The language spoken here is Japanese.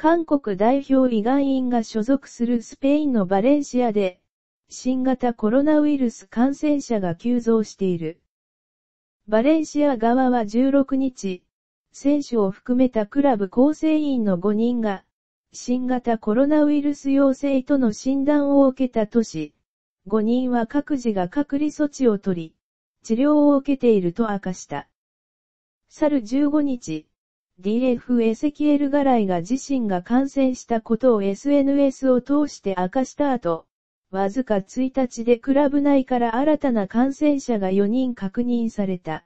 韓国代表以外員が所属するスペインのバレンシアで、新型コロナウイルス感染者が急増している。バレンシア側は16日、選手を含めたクラブ構成員の5人が、新型コロナウイルス陽性との診断を受けたとし、5人は各自が隔離措置を取り、治療を受けていると明かした。去る15日、DF エセキエル・ガライが自身が感染したことを SNS を通して明かした後、わずか1日でクラブ内から新たな感染者が4人確認された。